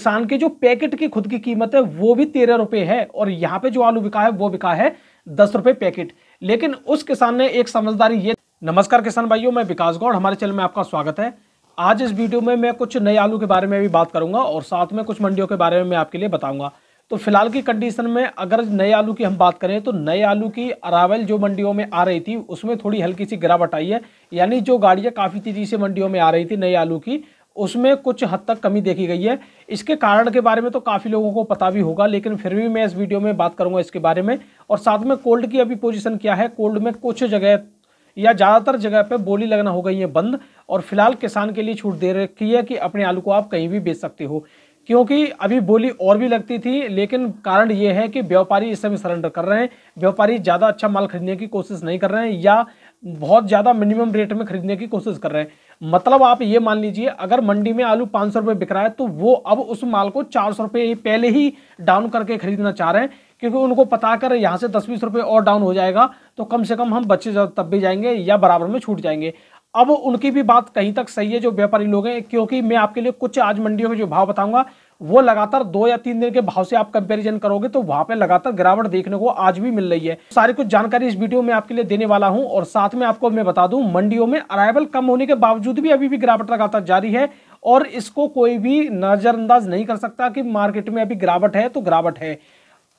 किसान के जो पैकेट की खुद की कीमत है वो भी तेरह रुपए है और यहाँ पे जो आलू बिका है वो बिका है दस रुपए पैकेट लेकिन उस किसान ने एक समझदारी ये नमस्कार किसान भाइयों मैं विकास गौड़ हमारे चैनल में आपका स्वागत है आज इस वीडियो में मैं कुछ नए आलू के बारे में भी बात करूंगा और साथ में कुछ मंडियों के बारे में मैं आपके लिए बताऊंगा तो फिलहाल की कंडीशन में अगर नए आलू की हम बात करें तो नए आलू की अरावल जो मंडियों में आ रही थी उसमें थोड़ी हल्की सी गिरावट आई है यानी जो गाड़ियाँ काफ़ी तेज़ी से मंडियों में आ रही थी नए आलू की उसमें कुछ हद तक कमी देखी गई है इसके कारण के बारे में तो काफ़ी लोगों को पता भी होगा लेकिन फिर भी मैं इस वीडियो में बात करूंगा इसके बारे में और साथ में कोल्ड की अभी पोजीशन क्या है कोल्ड में कुछ जगह या ज़्यादातर जगह पे बोली लगना हो गई है बंद और फिलहाल किसान के लिए छूट दे रखी है कि अपने आलू को आप कहीं भी बेच सकते हो क्योंकि अभी बोली और भी लगती थी लेकिन कारण ये है कि व्यापारी इस समय सरेंडर कर रहे हैं व्यापारी ज़्यादा अच्छा माल खरीदने की कोशिश नहीं कर रहे हैं या बहुत ज़्यादा मिनिमम रेट में खरीदने की कोशिश कर रहे हैं मतलब आप ये मान लीजिए अगर मंडी में आलू पाँच सौ बिक रहा है तो वो अब उस माल को चार सौ पहले ही डाउन करके खरीदना चाह रहे हैं क्योंकि उनको पता कर यहाँ से दस बीस रुपये और डाउन हो जाएगा तो कम से कम हम बच्चे तब भी जाएंगे या बराबर में छूट जाएंगे अब उनकी भी बात कहीं तक सही है जो व्यापारी लोग हैं क्योंकि मैं आपके लिए कुछ आज मंडियों के जो भाव बताऊंगा वो लगातार दो या तीन दिन के भाव से आप कंपेरिजन करोगे तो वहां पे लगातार गिरावट देखने को आज भी मिल रही है सारी कुछ जानकारी इस वीडियो में आपके लिए देने वाला हूँ और साथ में आपको मैं बता दू मंडियों में अराइवल कम होने के बावजूद भी अभी भी गिरावट लगातार जारी है और इसको कोई भी नजरअंदाज नहीं कर सकता कि मार्केट में अभी गिरावट है तो गिरावट है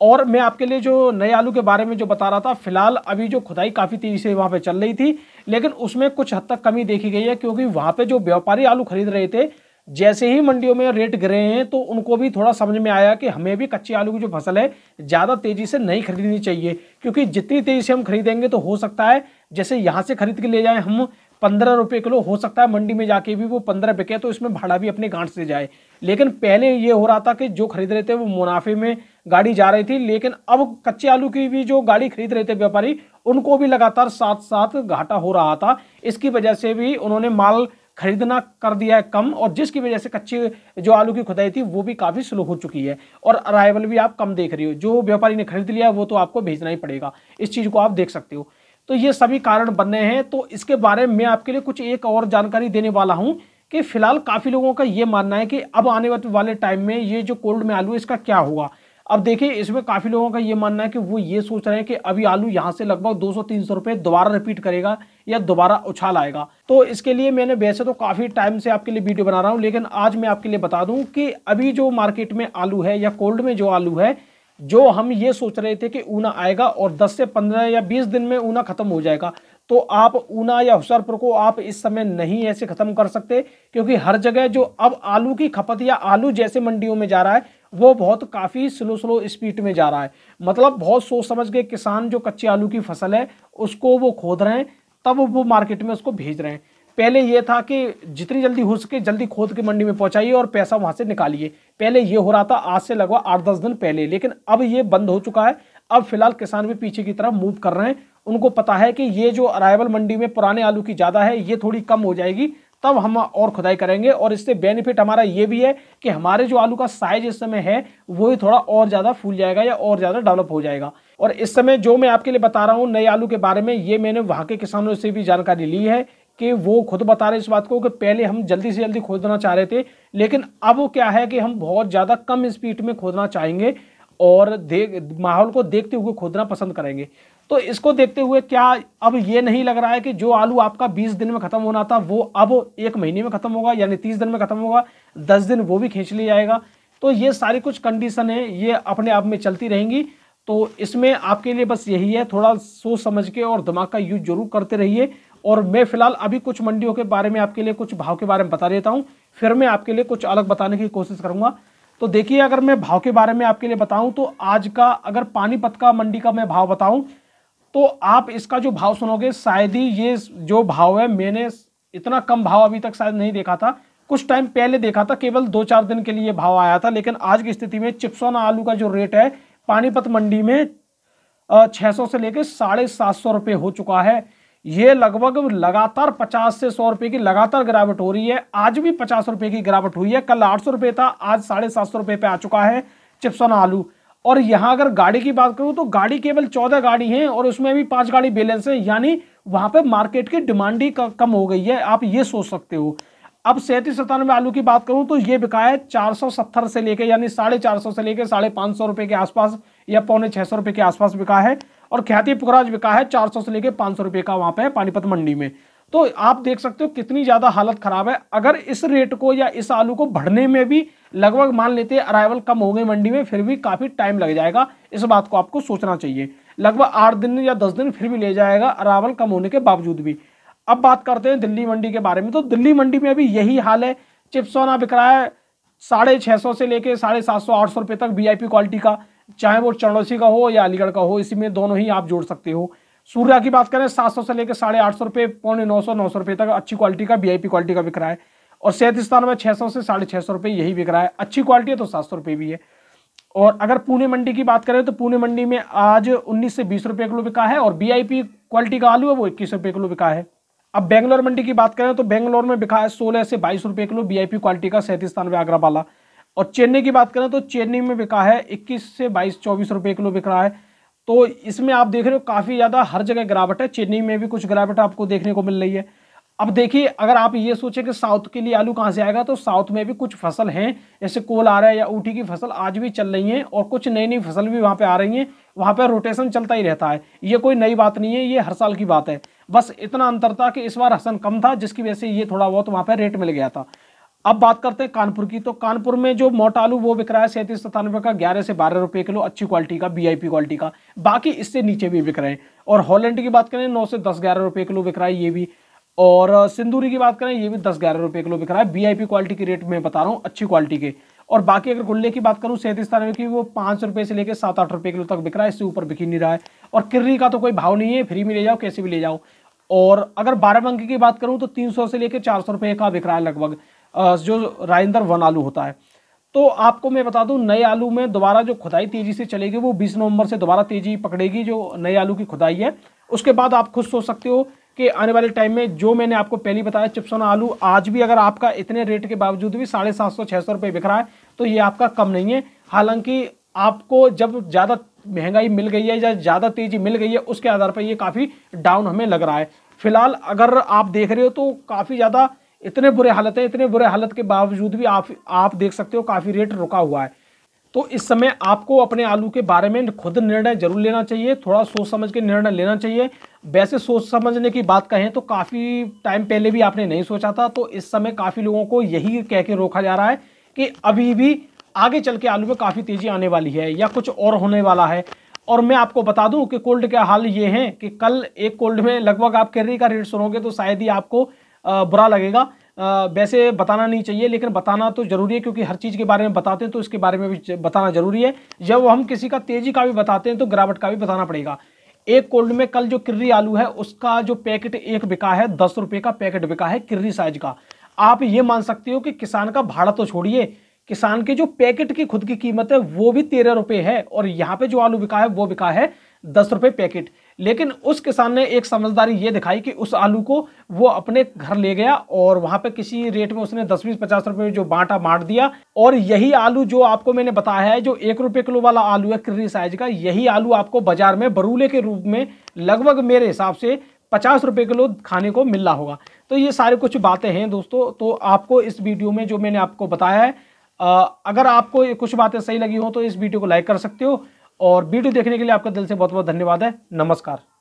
और मैं आपके लिए जो नए आलू के बारे में जो बता रहा था फिलहाल अभी जो खुदाई काफ़ी तेज़ी से वहाँ पे चल रही थी लेकिन उसमें कुछ हद तक कमी देखी गई है क्योंकि वहाँ पे जो व्यापारी आलू खरीद रहे थे जैसे ही मंडियों में रेट गिरे हैं तो उनको भी थोड़ा समझ में आया कि हमें भी कच्चे आलू की जो फसल है ज़्यादा तेज़ी से नहीं खरीदनी चाहिए क्योंकि जितनी तेज़ी से हम खरीदेंगे तो हो सकता है जैसे यहाँ से खरीद के ले जाएं हम पंद्रह रुपये किलो हो सकता है मंडी में जाके भी वो पंद्रह बिके तो इसमें भाड़ा भी अपने गांठ से जाए लेकिन पहले ये हो रहा था कि जो खरीद रहे थे वो मुनाफे में गाड़ी जा रही थी लेकिन अब कच्चे आलू की भी जो गाड़ी खरीद रहे थे व्यापारी उनको भी लगातार साथ साथ घाटा हो रहा था इसकी वजह से भी उन्होंने माल खरीदना कर दिया है कम और जिसकी वजह से कच्चे जो आलू की खुदाई थी वो भी काफ़ी स्लो हो चुकी है और अराइवल भी आप कम देख रहे हो जो व्यापारी ने खरीद लिया वो तो आपको भेजना ही पड़ेगा इस चीज़ को आप देख सकते हो तो ये सभी कारण बने हैं तो इसके बारे में आपके लिए कुछ एक और जानकारी देने वाला हूँ कि फिलहाल काफ़ी लोगों का ये मानना है कि अब आने वाले टाइम में ये जो कोल्ड में आलू इसका क्या हुआ अब देखिए इसमें काफ़ी लोगों का ये मानना है कि वो ये सोच रहे हैं कि अभी आलू यहाँ से लगभग 200-300 रुपए दोबारा रिपीट करेगा या दोबारा उछाल आएगा तो इसके लिए मैंने वैसे तो काफ़ी टाइम से आपके लिए वीडियो बना रहा हूँ लेकिन आज मैं आपके लिए बता दूँ कि अभी जो मार्केट में आलू है या कोल्ड में जो आलू है जो हम ये सोच रहे थे कि ऊना आएगा और 10 से 15 या 20 दिन में ऊना खत्म हो जाएगा तो आप ऊना या हुसरपुर को आप इस समय नहीं ऐसे खत्म कर सकते क्योंकि हर जगह जो अब आलू की खपत या आलू जैसे मंडियों में जा रहा है वो बहुत काफ़ी स्लो स्लो स्पीड में जा रहा है मतलब बहुत सोच समझ के किसान जो कच्चे आलू की फसल है उसको वो खोद रहे हैं तब वो मार्केट में उसको भेज रहे हैं पहले ये था कि जितनी जल्दी हो सके जल्दी खोद के मंडी में पहुंचाइए और पैसा वहां से निकालिए पहले ये हो रहा था आज से लगभग आठ दस दिन पहले लेकिन अब ये बंद हो चुका है अब फिलहाल किसान भी पीछे की तरफ मूव कर रहे हैं उनको पता है कि ये जो अराइवल मंडी में पुराने आलू की ज़्यादा है ये थोड़ी कम हो जाएगी तब हम और खुदाई करेंगे और इससे बेनिफिट हमारा ये भी है कि हमारे जो आलू का साइज इस समय है वो ही थोड़ा और ज़्यादा फूल जाएगा या और ज़्यादा डेवलप हो जाएगा और इस समय जो मैं आपके लिए बता रहा हूँ नए आलू के बारे में ये मैंने वहाँ के किसानों से भी जानकारी ली है कि वो खुद बता रहे इस बात को कि पहले हम जल्दी से जल्दी खोदना चाह रहे थे लेकिन अब वो क्या है कि हम बहुत ज़्यादा कम स्पीड में खोदना चाहेंगे और देख माहौल को देखते हुए खोदना पसंद करेंगे तो इसको देखते हुए क्या अब ये नहीं लग रहा है कि जो आलू आपका 20 दिन में ख़त्म होना था वो अब एक महीने में ख़त्म होगा यानी 30 दिन में ख़त्म होगा 10 दिन वो भी खींच लिया जाएगा तो ये सारी कुछ कंडीशन है ये अपने आप में चलती रहेंगी तो इसमें आपके लिए बस यही है थोड़ा सोच समझ के और दिमाग का यूज जरूर करते रहिए और मैं फिलहाल अभी कुछ मंडियों के बारे में आपके लिए कुछ भाव के बारे में बता देता हूँ फिर मैं आपके लिए कुछ अलग बताने की कोशिश करूँगा तो देखिए अगर मैं भाव के बारे में आपके लिए बताऊं तो आज का अगर पानीपत का मंडी का मैं भाव बताऊं तो आप इसका जो भाव सुनोगे शायद ही ये जो भाव है मैंने इतना कम भाव अभी तक शायद नहीं देखा था कुछ टाइम पहले देखा था केवल दो चार दिन के लिए भाव आया था लेकिन आज की स्थिति में चिप्सोना आलू का जो रेट है पानीपत मंडी में छः सौ से लेकर साढ़े सात सौ रुपये हो चुका है ये लगभग लगातार पचास से सौ रुपये की लगातार गिरावट हो रही है आज भी पचास रुपये की गिरावट हुई है कल आठ सौ रुपये था आज साढ़े सात सौ रुपये पर आ चुका है चिप्सोना आलू और यहां अगर गाड़ी की बात करूं तो गाड़ी केवल चौदह गाड़ी है और उसमें भी पांच गाड़ी बैलेंस है यानी वहां पे मार्केट की डिमांड ही कम हो गई है आप ये सोच सकते हो अब सैंतीस सत्तानवे आलू की बात करूं तो ये बिका है चार सौ सत्तर से लेकर यानी साढ़े चार सौ से लेकर साढ़े पाँच सौ रुपए के आसपास या पौने छह सौ रुपये के आसपास बिका है और ख्याति पुखराज बिका है चार सौ से लेकर पाँच सौ रुपये का वहाँ पे पानीपत मंडी में तो आप देख सकते हो कितनी ज़्यादा हालत ख़राब है अगर इस रेट को या इस आलू को बढ़ने में भी लगभग मान लेते हैं अराइवल कम हो गए मंडी में फिर भी काफ़ी टाइम लग जाएगा इस बात को आपको सोचना चाहिए लगभग आठ दिन या दस दिन फिर भी ले जाएगा अराइवल कम होने के बावजूद भी अब बात करते हैं दिल्ली मंडी के बारे में तो दिल्ली मंडी में अभी यही हाल है चिप्स सोना बिक रहा है साढ़े छः सौ से लेके साढ़े सात सौ आठ सौ रुपये तक वी क्वालिटी का चाहे वो चरणोसी का हो या अलीगढ़ का हो इसी में दोनों ही आप जोड़ सकते हो सूर्या की बात करें सात सौ से लेकर साढ़े आठ सौ रुपये पौने नौ सौ नौ सौ रुपये तक अच्छी क्वालिटी का वी क्वालिटी का बिक रहा है और सेहत स्थान में छः सौ से साढ़े छः सौ रुपये यही बिक रहा है अच्छी क्वालिटी है तो सात सौ भी है और अगर पुणे मंडी की बात करें तो पुणे मंडी में आज उन्नीस से बीस रुपये किलो बिका है और वीआईपी क्वालिटी का आलू है वो इक्कीस रुपये किलो बिका है अब बेंगलोर मंडी की बात करें तो बेंगलोर में बिका है सोलह से बाईस रुपये किलो वीआईपी क्वालिटी का सैंतीस में आगरा वाला और चेन्नई की बात करें तो चेन्नई में बिका है इक्कीस से बाईस चौबीस रुपये किलो बिक रहा है तो इसमें आप देख रहे हो काफ़ी ज़्यादा हर जगह गिरावट है चेन्नई में भी कुछ गिरावट आपको देखने को मिल रही है अब देखिए अगर आप ये सोचें कि साउथ के लिए आलू कहाँ से आएगा तो साउथ में भी कुछ फसल हैं जैसे कोल आ रहा है या ऊटी की फसल आज भी चल रही है और कुछ नई नई फसल भी वहाँ पे आ रही हैं वहाँ पे रोटेशन चलता ही रहता है ये कोई नई बात नहीं है ये हर साल की बात है बस इतना अंतर था कि इस बार हसन कम था जिसकी वजह से ये थोड़ा बहुत वहाँ पर रेट मिल गया था अब बात करते हैं कानपुर की तो कानपुर में जो मोट आलू वो बिक रहा है सैंतीस सतानवे का ग्यारह से बारह रुपए किलो अच्छी क्वालिटी का बी क्वालिटी का बाकी इससे नीचे भी बिक रहे हैं और हॉलैंड की बात करें नौ से दस ग्यारह रुपए किलो बिक रहा है ये भी और सिंदूरी की बात करें ये भी दस ग्यारह रुपए किलो बिक रहा है बी क्वालिटी के रेट में बता रहा हूँ अच्छी क्वालिटी के और बाकी अगर गुल्ले की बात करूँ सैंतीस सत्तानवे की वो पाँच रुपये से लेकर सात आठ रुपये किलो तक बिक रहा है इससे ऊपर बिक ही नहीं रहा है और किर्री का तो कोई भाव नहीं है फ्री में ले जाओ कैसे भी ले जाओ और अगर बंकी की बात करूँ तो तीन सौ से लेकर चार सौ रुपये का बिक रहा है लगभग जो राजेंद्र वन आलू होता है तो आपको मैं बता दूं नए आलू में दोबारा जो खुदाई तेज़ी से चलेगी वो 20 नवंबर से दोबारा तेज़ी पकड़ेगी जो नए आलू की खुदाई है उसके बाद आप खुद सोच सकते हो कि आने वाले टाइम में जो मैंने आपको पहले बताया चिप्सन आलू आज भी अगर आपका इतने रेट के बावजूद भी साढ़े सात सौ छः सौ रुपये बिक रहा है तो ये आपका कम नहीं है हालांकि आपको जब ज़्यादा महंगाई मिल गई है या ज़्यादा तेज़ी मिल गई है उसके आधार पर ये काफ़ी डाउन हमें लग रहा है फिलहाल अगर आप देख रहे हो तो काफ़ी ज़्यादा इतने बुरे हालत है इतने बुरे हालत के बावजूद भी आप आप देख सकते हो काफ़ी रेट रुका हुआ है तो इस समय आपको अपने आलू के बारे में खुद निर्णय जरूर लेना चाहिए थोड़ा सोच समझ के निर्णय लेना चाहिए वैसे सोच समझने की बात कहें तो काफ़ी टाइम पहले भी आपने नहीं सोचा था तो इस समय काफ़ी लोगों को यही कह के रोका जा रहा है कि अभी भी आगे चल के आलू में काफ़ी तेज़ी आने वाली है या कुछ और होने वाला है और मैं आपको बता दूं कि कोल्ड का हाल ये है कि कल एक कोल्ड में लगभग आप कैरी का रेट सुनोगे तो शायद ही आपको बुरा लगेगा वैसे बताना नहीं चाहिए लेकिन बताना तो ज़रूरी है क्योंकि हर चीज़ के बारे में बताते हैं तो इसके बारे में भी बताना ज़रूरी है जब हम किसी का तेज़ी का भी बताते हैं तो गिरावट का भी बताना पड़ेगा एक कोल्ड में कल जो किर्री आलू है उसका जो पैकेट एक बिका है दस रुपये का पैकेट बिका है किर्री साइज का आप ये मान सकते हो कि किसान का भाड़ा तो छोड़िए किसान के जो पैकेट की खुद की कीमत है वो भी तेरह रुपये है और यहाँ पे जो आलू बिका है वो बिका है दस रुपये पैकेट लेकिन उस किसान ने एक समझदारी ये दिखाई कि उस आलू को वो अपने घर ले गया और वहाँ पे किसी रेट में उसने दस बीस पचास रुपये जो बांटा बांट दिया और यही आलू जो आपको मैंने बताया है जो एक रुपये किलो वाला आलू है क्री साइज का यही आलू आपको बाजार में बरूले के रूप में लगभग मेरे हिसाब से पचास रुपये किलो खाने को मिल रहा होगा तो ये सारे कुछ बातें हैं दोस्तों तो आपको इस वीडियो में जो मैंने आपको बताया है अगर आपको ये कुछ बातें सही लगी हो तो इस वीडियो को लाइक कर सकते हो और वीडियो देखने के लिए आपका दिल से बहुत बहुत धन्यवाद है नमस्कार